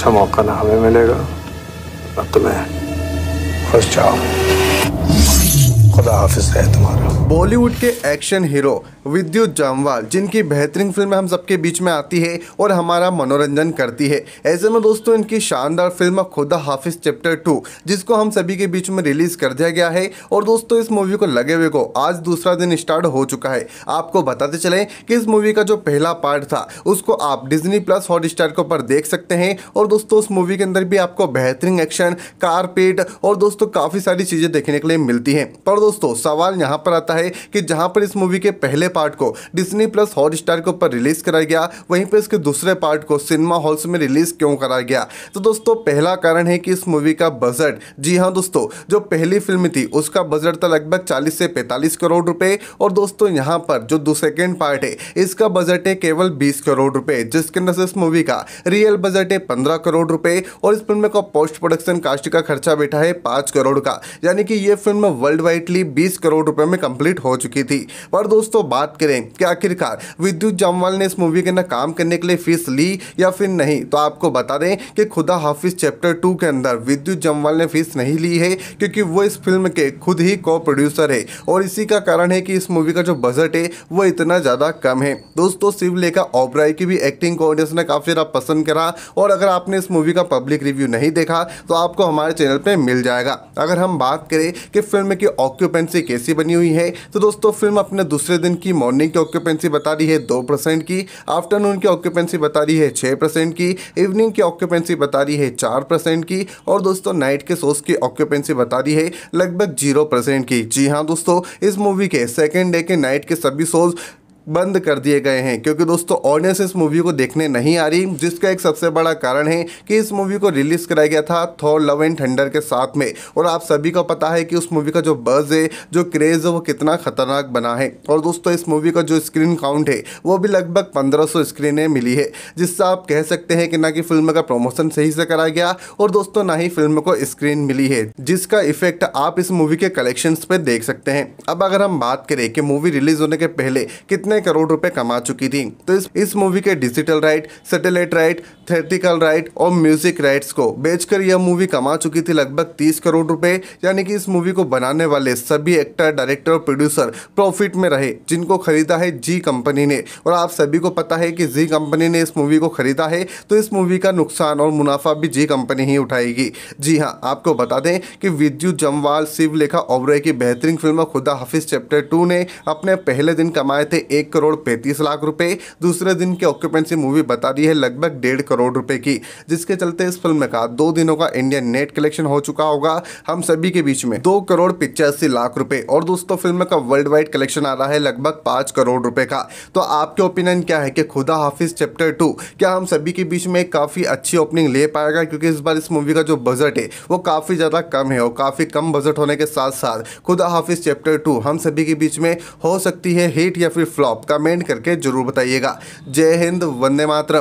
अच्छा मौका ना हमें मिलेगा ना तुम्हें तो खुश जाओ खुदा हाफिज है तुम्हारा बॉलीवुड के एक्शन हीरो विद्युत जामवाल जिनकी बेहतरीन फिल्म हम सबके बीच में आती है और हमारा मनोरंजन करती है ऐसे में दोस्तों इनकी शानदार फिल्म खुदा हाफिज चैप्टर टू जिसको हम सभी के बीच में रिलीज कर दिया गया है और दोस्तों इस मूवी को लगे हुए को आज दूसरा दिन स्टार्ट हो चुका है आपको बताते चले कि इस मूवी का जो पहला पार्ट था उसको आप डिजनी प्लस हॉट स्टार के ऊपर देख सकते हैं और दोस्तों उस मूवी के अंदर भी आपको बेहतरीन एक्शन कारपेट और दोस्तों काफ़ी सारी चीज़ें देखने के लिए मिलती हैं पर दोस्तों सवाल यहाँ पर आता है कि जहाँ पर इस मूवी के पहले पार्ट को डिस्नी प्लस हॉट स्टार के ऊपर रिलीज कराया गया वहीं पर इसके दूसरे पार्ट को सिनेमा हॉल्स में रिलीज क्यों कराया गया तो दोस्तों पहला कारण है कि इस मूवी का बजट जी हाँ दोस्तों जो पहली फिल्म थी उसका बजट था लगभग चालीस से पैंतालीस करोड़ रुपए और दोस्तों यहाँ पर जो दो सेकेंड पार्ट है इसका बजट है केवल बीस करोड़ रुपए जिसके अंदर से इस मूवी का रियल बजट है पंद्रह करोड़ रुपए और इस फिल्म का पोस्ट प्रोडक्शन कास्ट का खर्चा बैठा है 5 करोड़ का यानी कि ये film worldwide exactly 20 crore रुपए में कंप्लीट हो चुकी थी पर दोस्तों बात करें कि आखिरकार विद्युत जामवाल ने इस मूवी के अंदर काम करने के लिए फीस ली या फिर नहीं तो आपको बता दें कि खुदा हाफिज चैप्टर टू के अंदर विद्युत जामवाल ने फीस नहीं ली है क्योंकि वो इस फिल्म के खुद ही को प्रोड्यूसर है और इसी का कारण है कि इस मूवी का जो बजट है वो इतना ज़्यादा कम है दोस्तों शिवलेखा ओबराय की भी एक्टिंग को ऑडियंस ने काफ़ी ज़्यादा पसंद करा और अगर आपने इस मूवी का पब्लिक रिव्यू नहीं देखा तो आपको हमारे चैनल पर मिल जाएगा अगर हम बात करें कि फिल्म की ऑक्यूपेंसी कैसी बनी हुई है तो दोस्तों फिल्म अपने दूसरे दिन की मॉर्निंग की ऑक्यूपेंसी बता रही है दो परसेंट की आफ्टरनून की ऑक्यूपेंसी बता रही है छः परसेंट की इवनिंग की ऑक्यूपेंसी बता रही है चार परसेंट की और दोस्तों नाइट के शोज की ऑक्यूपेंसी बता रही है लगभग जीरो परसेंट की जी हाँ दोस्तों इस मूवी के सेकेंड डे के नाइट के सभी सोज बंद कर दिए गए हैं क्योंकि दोस्तों ऑडियंस इस मूवी को देखने नहीं आ रही जिसका एक सबसे बड़ा कारण है कि इस मूवी को रिलीज़ कराया गया था थॉर लव एंड थंडर के साथ में और आप सभी को पता है कि उस मूवी का जो बर्ज है जो क्रेज़ है वो कितना ख़तरनाक बना है और दोस्तों इस मूवी का जो स्क्रीन काउंट है वो भी लगभग पंद्रह स्क्रीनें मिली है जिससे आप कह सकते हैं कि ना कि फिल्म का प्रमोशन सही से कराया गया और दोस्तों ना ही फिल्म को स्क्रीन मिली है जिसका इफेक्ट आप इस मूवी के कलेक्शंस पर देख सकते हैं अब अगर हम बात करें कि मूवी रिलीज होने के पहले कितने करोड़ रुपए कमा चुकी थी तो इस, इस मूवी के digital right satellite right theatrical right और म्यूजिक राइट्स को बेचकर यह मूवी कमा चुकी थी लगभग तीस करोड़ रुपए यानी कि इस मूवी को बनाने वाले सभी एक्टर डायरेक्टर और प्रोड्यूसर प्रॉफिट में रहे जिनको खरीदा है जी कंपनी ने और आप सभी को पता है कि जी कंपनी ने इस मूवी को खरीदा है तो इस मूवी का नुकसान और मुनाफा भी जी कंपनी ही उठाएगी जी हाँ आपको बता दें कि विद्युत जमवाल शिवलेखा ओबरे की बेहतरीन फिल्म खुदा हाफिज चैप्टर टू ने अपने पहले दिन कमाए थे एक करोड़ पैंतीस लाख रुपए दूसरे दिन की ऑक्यूपेंसी मूवी बता दी है लगभग डेढ़ करोड़ करोड़ रुपए की जिसके चलते इस फिल्म का दो दिनों का इंडियन नेट कलेक्शन हो चुका होगा हम सभी के बीच में दो करोड़ पिचासी लाख रुपए और दोस्तों फिल्म का वर्ल्ड वाइड कलेक्शन आ रहा है लगभग पांच करोड़ रुपए का तो आपके ओपिनियन क्या है कि खुदा हाफिज चैप्टर टू क्या हम सभी के बीच में काफ़ी अच्छी ओपनिंग ले पाएगा क्योंकि इस बार इस मूवी का जो बजट है वो काफ़ी ज़्यादा कम है और काफ़ी कम बजट होने के साथ साथ खुदा हाफिज चैप्टर टू हम सभी के बीच में हो सकती है हिट या फिर फ्लॉप कमेंट करके जरूर बताइएगा जय हिंद वंदे मातरम